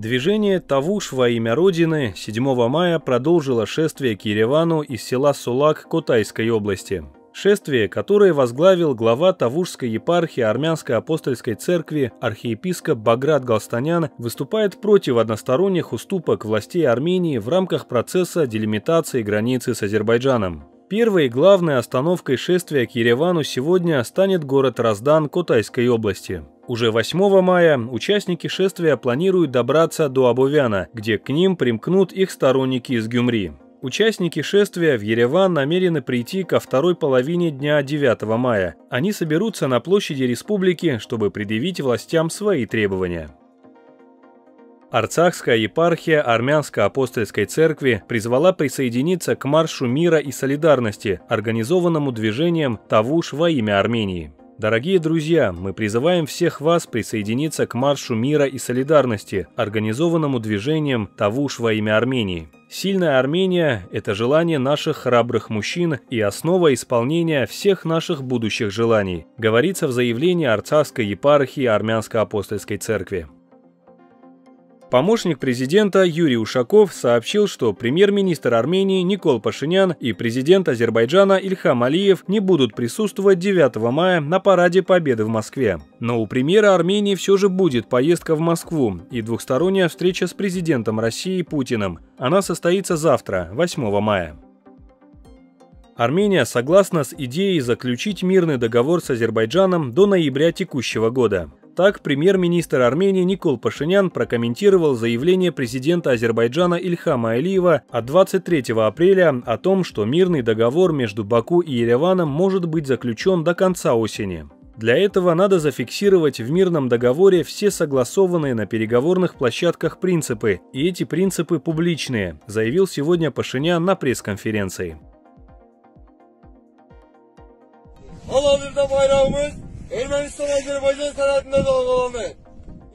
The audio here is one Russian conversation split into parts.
Движение Тавуш во имя Родины 7 мая продолжило шествие к Еревану из села Сулак Кутайской области. Шествие, которое возглавил глава Тавушской епархии Армянской апостольской церкви архиепископ Баграт Галстанян, выступает против односторонних уступок властей Армении в рамках процесса делимитации границы с Азербайджаном. Первой и главной остановкой шествия к Еревану сегодня станет город Раздан Кутайской области. Уже 8 мая участники шествия планируют добраться до Абувяна, где к ним примкнут их сторонники из Гюмри. Участники шествия в Ереван намерены прийти ко второй половине дня 9 мая. Они соберутся на площади республики, чтобы предъявить властям свои требования. Арцахская епархия Армянской апостольской церкви призвала присоединиться к маршу мира и солидарности, организованному движением «Тавуш во имя Армении». Дорогие друзья, мы призываем всех вас присоединиться к Маршу мира и солидарности, организованному движением «Тавуш во имя Армении». Сильная Армения – это желание наших храбрых мужчин и основа исполнения всех наших будущих желаний, говорится в заявлении Арцахской епархии Армянской апостольской церкви. Помощник президента Юрий Ушаков сообщил, что премьер-министр Армении Никол Пашинян и президент Азербайджана Ильхам Алиев не будут присутствовать 9 мая на параде Победы в Москве. Но у премьера Армении все же будет поездка в Москву и двухсторонняя встреча с президентом России Путиным. Она состоится завтра, 8 мая. Армения согласна с идеей заключить мирный договор с Азербайджаном до ноября текущего года так, премьер-министр Армении Никол Пашинян прокомментировал заявление президента Азербайджана Ильхама Алиева от 23 апреля о том, что мирный договор между Баку и Ереваном может быть заключен до конца осени. Для этого надо зафиксировать в мирном договоре все согласованные на переговорных площадках принципы, и эти принципы публичные, заявил сегодня Пашинян на пресс-конференции.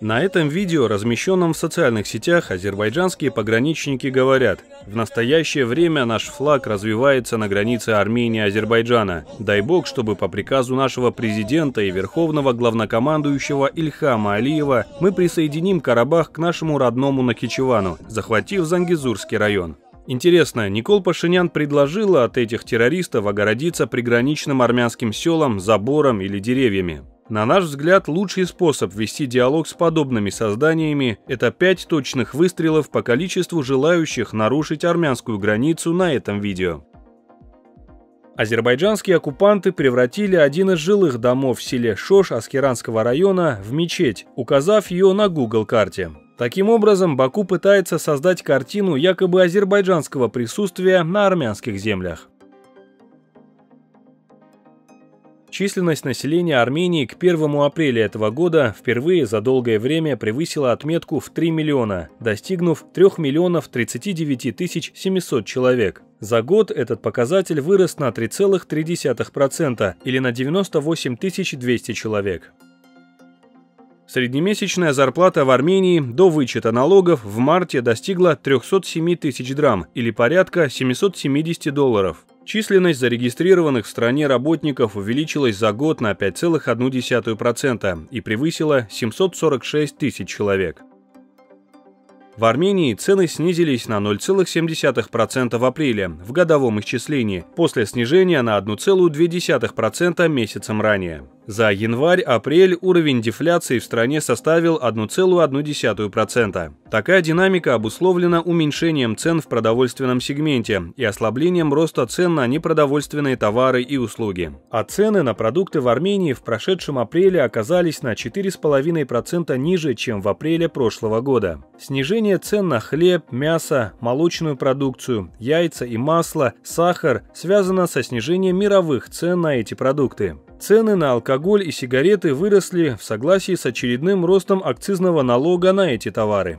На этом видео, размещенном в социальных сетях, азербайджанские пограничники говорят, в настоящее время наш флаг развивается на границе Армении и Азербайджана. Дай бог, чтобы по приказу нашего президента и верховного главнокомандующего Ильхама Алиева мы присоединим Карабах к нашему родному Накичевану, захватив Зангизурский район. Интересно, Никол Пашинян предложила от этих террористов огородиться приграничным армянским селом, забором или деревьями. На наш взгляд, лучший способ вести диалог с подобными созданиями – это пять точных выстрелов по количеству желающих нарушить армянскую границу на этом видео. Азербайджанские оккупанты превратили один из жилых домов в селе Шош Аскеранского района в мечеть, указав ее на Google карте Таким образом, Баку пытается создать картину якобы азербайджанского присутствия на армянских землях. Численность населения Армении к 1 апреля этого года впервые за долгое время превысила отметку в 3 миллиона, достигнув 3 миллионов 39 тысяч 700 человек. За год этот показатель вырос на 3,3% или на 98 200 человек. Среднемесячная зарплата в Армении до вычета налогов в марте достигла 307 тысяч драм или порядка 770 долларов. Численность зарегистрированных в стране работников увеличилась за год на 5,1% и превысила 746 тысяч человек. В Армении цены снизились на 0,7% в апреле в годовом исчислении, после снижения на 1,2% месяцем ранее. За январь-апрель уровень дефляции в стране составил 1,1%. Такая динамика обусловлена уменьшением цен в продовольственном сегменте и ослаблением роста цен на непродовольственные товары и услуги. А цены на продукты в Армении в прошедшем апреле оказались на 4,5% ниже, чем в апреле прошлого года. Снижение цен на хлеб, мясо, молочную продукцию, яйца и масло, сахар связано со снижением мировых цен на эти продукты. Цены на алкоголь и сигареты выросли в согласии с очередным ростом акцизного налога на эти товары.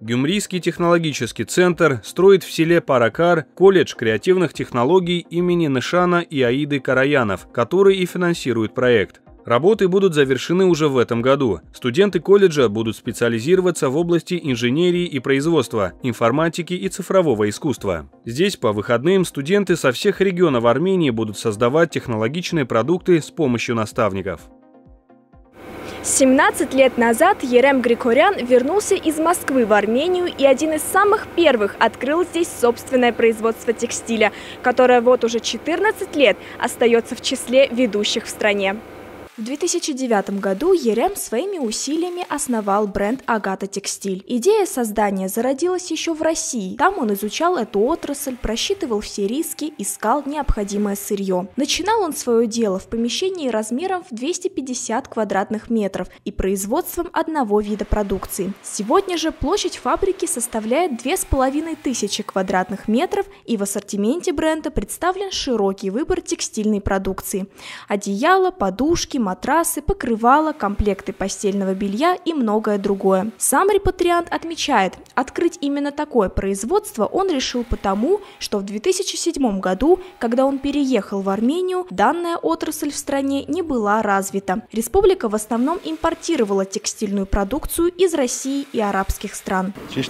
Гюмрийский технологический центр строит в селе Паракар колледж креативных технологий имени Нышана и Аиды Караянов, который и финансирует проект. Работы будут завершены уже в этом году. Студенты колледжа будут специализироваться в области инженерии и производства, информатики и цифрового искусства. Здесь по выходным студенты со всех регионов Армении будут создавать технологичные продукты с помощью наставников. 17 лет назад Ерем Григорян вернулся из Москвы в Армению и один из самых первых открыл здесь собственное производство текстиля, которое вот уже 14 лет остается в числе ведущих в стране. В 2009 году Ерем своими усилиями основал бренд «Агата Текстиль». Идея создания зародилась еще в России. Там он изучал эту отрасль, просчитывал все риски, искал необходимое сырье. Начинал он свое дело в помещении размером в 250 квадратных метров и производством одного вида продукции. Сегодня же площадь фабрики составляет 2500 квадратных метров и в ассортименте бренда представлен широкий выбор текстильной продукции. Одеяло, подушки, матрасы, покрывала, комплекты постельного белья и многое другое. Сам репатриант отмечает, открыть именно такое производство он решил потому, что в 2007 году, когда он переехал в Армению, данная отрасль в стране не была развита. Республика в основном импортировала текстильную продукцию из России и арабских стран. Э,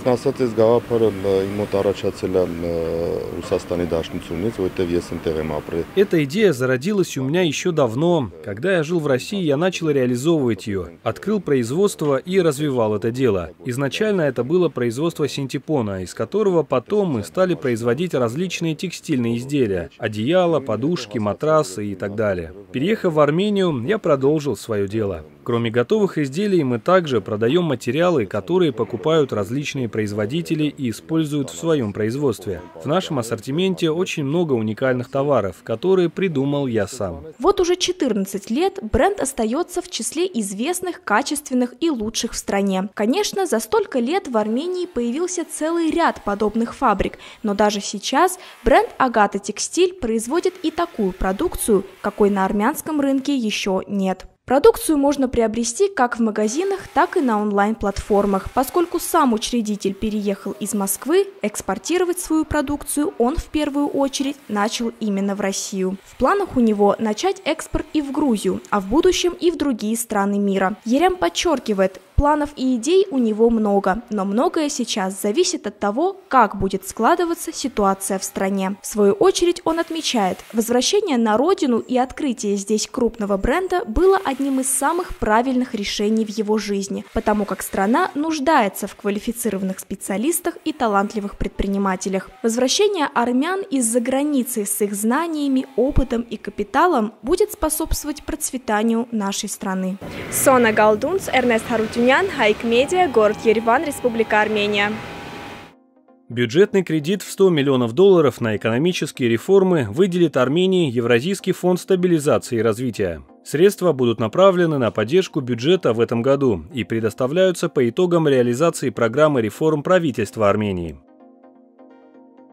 э, Эта идея зародилась у меня еще давно, когда я жил в России, я начал реализовывать ее, открыл производство и развивал это дело. Изначально это было производство синтепона, из которого потом мы стали производить различные текстильные изделия – одеяла, подушки, матрасы и так далее. Переехав в Армению, я продолжил свое дело. Кроме готовых изделий, мы также продаем материалы, которые покупают различные производители и используют в своем производстве. В нашем ассортименте очень много уникальных товаров, которые придумал я сам. Вот уже 14 лет бренд остается в числе известных, качественных и лучших в стране. Конечно, за столько лет в Армении появился целый ряд подобных фабрик, но даже сейчас бренд «Агата Текстиль» производит и такую продукцию, какой на армянском рынке еще нет. Продукцию можно приобрести как в магазинах, так и на онлайн-платформах. Поскольку сам учредитель переехал из Москвы, экспортировать свою продукцию он в первую очередь начал именно в Россию. В планах у него начать экспорт и в Грузию, а в будущем и в другие страны мира. Ерем подчеркивает, планов и идей у него много, но многое сейчас зависит от того, как будет складываться ситуация в стране. В свою очередь он отмечает, возвращение на родину и открытие здесь крупного бренда было одним из самых правильных решений в его жизни, потому как страна нуждается в квалифицированных специалистах и талантливых предпринимателях. Возвращение армян из-за границы с их знаниями, опытом и капиталом будет способствовать процветанию нашей страны. Сона Галдунс, Эрнест Харутюня, Симонян, Хайк Медиа, город Ереван, Республика Армения. Бюджетный кредит в 100 миллионов долларов на экономические реформы выделит Армении Евразийский фонд стабилизации и развития. Средства будут направлены на поддержку бюджета в этом году и предоставляются по итогам реализации программы реформ правительства Армении.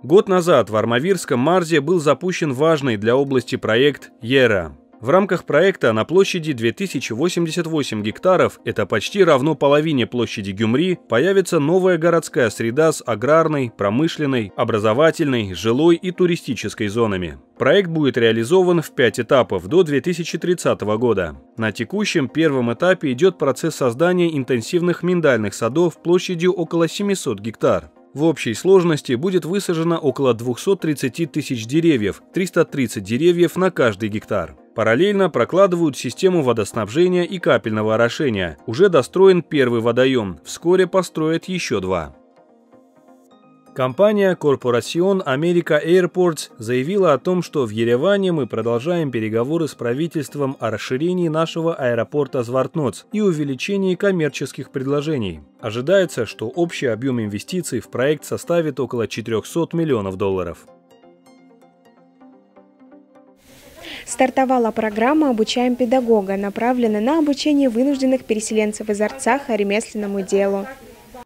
Год назад в Армавирском Марзе был запущен важный для области проект «ЕРА» В рамках проекта на площади 2088 гектаров, это почти равно половине площади Гюмри, появится новая городская среда с аграрной, промышленной, образовательной, жилой и туристической зонами. Проект будет реализован в пять этапов до 2030 года. На текущем первом этапе идет процесс создания интенсивных миндальных садов площадью около 700 гектар. В общей сложности будет высажено около 230 тысяч деревьев, 330 деревьев на каждый гектар. Параллельно прокладывают систему водоснабжения и капельного орошения. Уже достроен первый водоем, вскоре построят еще два. Компания Corporación America Airports заявила о том, что в Ереване мы продолжаем переговоры с правительством о расширении нашего аэропорта Звартноц и увеличении коммерческих предложений. Ожидается, что общий объем инвестиций в проект составит около 400 миллионов долларов. стартовала программа «Обучаем педагога», направленная на обучение вынужденных переселенцев из Арцаха ремесленному делу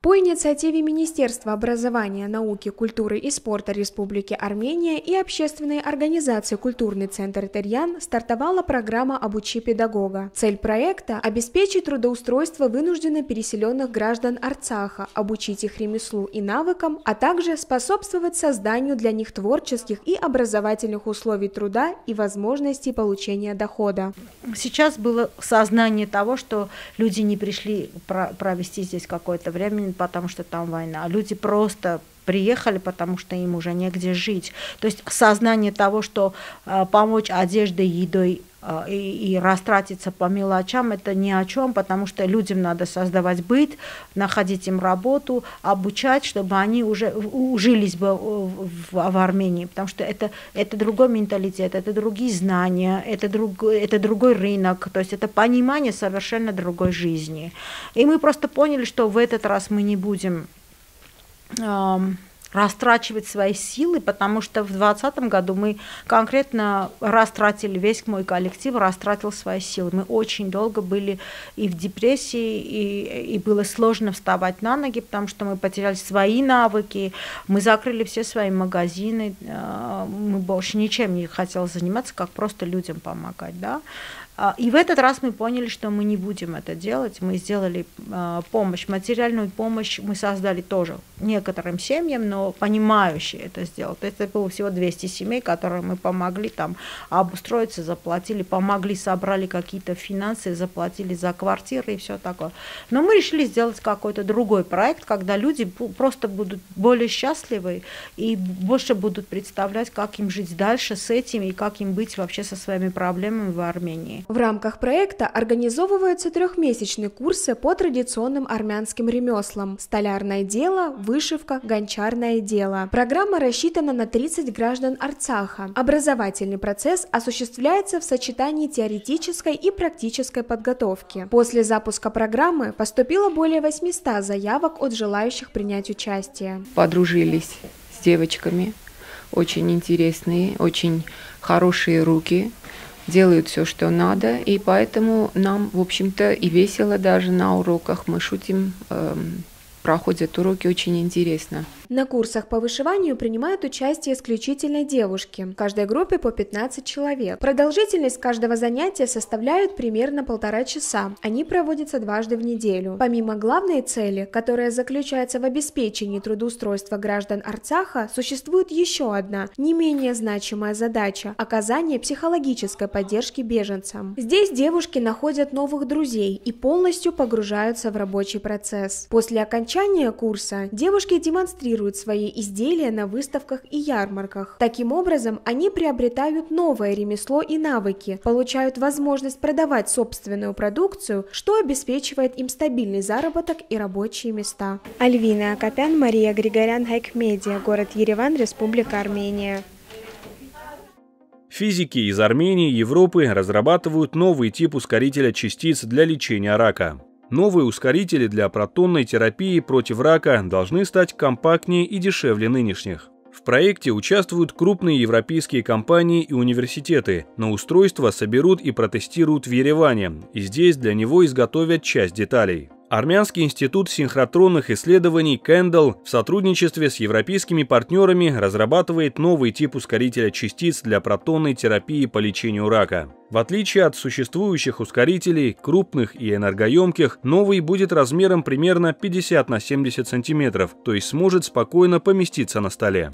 по инициативе Министерства образования, науки, культуры и спорта Республики Армения и общественной организации «Культурный центр Терьян» стартовала программа «Обучи педагога». Цель проекта – обеспечить трудоустройство вынужденно переселенных граждан Арцаха, обучить их ремеслу и навыкам, а также способствовать созданию для них творческих и образовательных условий труда и возможностей получения дохода. Сейчас было сознание того, что люди не пришли провести здесь какое-то время потому что там война, а люди просто приехали, потому что им уже негде жить. То есть сознание того, что э, помочь одеждой, едой а, и, и растратиться по мелочам, это ни о чем, потому что людям надо создавать быт, находить им работу, обучать, чтобы они уже ужились бы в, в, в Армении, потому что это, это другой менталитет, это другие знания, это, друг, это другой рынок, то есть это понимание совершенно другой жизни. И мы просто поняли, что в этот раз мы не будем... Эм, растрачивать свои силы, потому что в 2020 году мы конкретно растратили, весь мой коллектив растратил свои силы. Мы очень долго были и в депрессии, и, и было сложно вставать на ноги, потому что мы потеряли свои навыки, мы закрыли все свои магазины, э, мы больше ничем не хотели заниматься, как просто людям помогать, да. А, и в этот раз мы поняли, что мы не будем это делать. Мы сделали а, помощь, материальную помощь мы создали тоже некоторым семьям, но понимающие это сделали. То есть это было всего 200 семей, которые мы помогли там обустроиться, заплатили, помогли, собрали какие-то финансы, заплатили за квартиры и все такое. Но мы решили сделать какой-то другой проект, когда люди просто будут более счастливы и больше будут представлять, как им жить дальше с этим и как им быть вообще со своими проблемами в Армении. В рамках проекта организовываются трехмесячные курсы по традиционным армянским ремеслам – столярное дело, вышивка, гончарное дело. Программа рассчитана на 30 граждан Арцаха. Образовательный процесс осуществляется в сочетании теоретической и практической подготовки. После запуска программы поступило более 800 заявок от желающих принять участие. Подружились с девочками, очень интересные, очень хорошие руки – делают все, что надо, и поэтому нам, в общем-то, и весело даже на уроках. Мы шутим, эм, проходят уроки очень интересно. На курсах по вышиванию принимают участие исключительно девушки, в каждой группе по 15 человек. Продолжительность каждого занятия составляет примерно полтора часа. Они проводятся дважды в неделю. Помимо главной цели, которая заключается в обеспечении трудоустройства граждан Арцаха, существует еще одна, не менее значимая задача – оказание психологической поддержки беженцам. Здесь девушки находят новых друзей и полностью погружаются в рабочий процесс. После окончания курса девушки демонстрируют экспозируют свои изделия на выставках и ярмарках. Таким образом, они приобретают новое ремесло и навыки, получают возможность продавать собственную продукцию, что обеспечивает им стабильный заработок и рабочие места. Альвина Акопян, Мария Григорян, Хайкмедиа, город Ереван, Республика Армения. Физики из Армении и Европы разрабатывают новый тип ускорителя частиц для лечения рака. Новые ускорители для протонной терапии против рака должны стать компактнее и дешевле нынешних. В проекте участвуют крупные европейские компании и университеты, но устройство соберут и протестируют в Ереване, и здесь для него изготовят часть деталей. Армянский институт синхротронных исследований Кендл в сотрудничестве с европейскими партнерами разрабатывает новый тип ускорителя частиц для протонной терапии по лечению рака. В отличие от существующих ускорителей, крупных и энергоемких, новый будет размером примерно 50 на 70 сантиметров, то есть сможет спокойно поместиться на столе.